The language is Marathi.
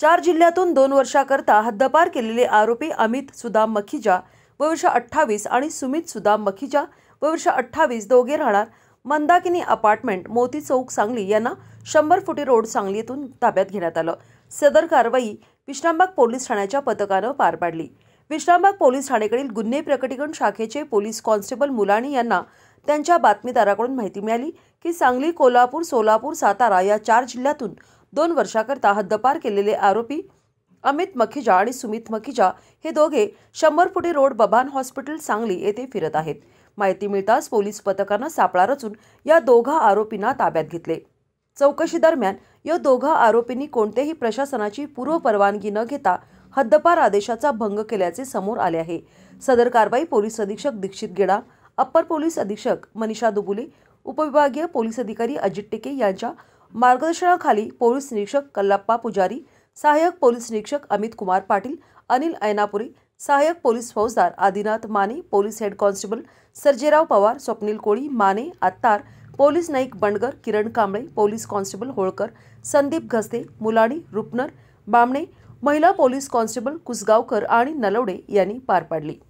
चार जिल्ह्यातून दोन वर्षाकरता हद्दपार केलेले आरोपी अमित सुदाम मखिजा वर्ष अठ्ठावीस आणि सुमित सुदाम मखिजा वर्ष अठ्ठावीस दोघे राहणार मंदाकिनी अपार्टमेंट मोती चौक सांगली यांना शंभर फुटी रोड सांगली येथून ताब्यात घेण्यात आलं सदर कारवाई विश्रामबाग पोलीस ठाण्याच्या पथकानं पार पाडली विश्रामबाग पोलीस ठाणेकडील गुन्हे प्रकटीकरण शाखेचे पोलीस कॉन्स्टेबल मुलाणी यांना त्यांच्या बातमीदाराकडून माहिती मिळाली की सांगली कोल्हापूर सोलापूर सातारा या चार जिल्ह्यातून दोन वर्षाकरता हद्दपार केलेले आरोपी अमित मखिजा आणि सुमित मखिजा हे दोघे शंभर फुटी रोड बबान हॉस्पिटल सांगली येथे फिरत आहेत माहिती मिळताच पोलीस पथकानं सापळा रचून या दोघा आरोपींना ताब्यात घेतले चौकशी दरम्यान या दोघा आरोपींनी कोणत्याही प्रशासनाची पूर्व परवानगी न घेता हद्दपार आदेशाचा भंग केल्याचे समोर आले आहे सदर कारवाई पोलीस अधीक्षक दीक्षित गेडा अप्पर पोलीस अधीक्षक मनीषा दुबुले उपविभागीय पोलीस अधिकारी अजित टिके यांच्या मार्गदर्शनाखाली पोलीस निरीक्षक कल्लप्पा पुजारी सहाय्यक पोलीस निरीक्षक अमित कुमार पाटील अनिल ऐनापुरी सहाय्यक पोलीस फौजदार Adinath Mane police head constable Sarjerao Pawar Swapnil Koli Mane Attar police नाईक बंडगर किरण कांबळे पोलीस कॉन्स्टेबल होळकर संदीप घसते मुलाणी रुपनर बामणे महिला पोलीस कॉन्स्टेबल कुसगावकर आणि नलवडे यांनी पार पाडली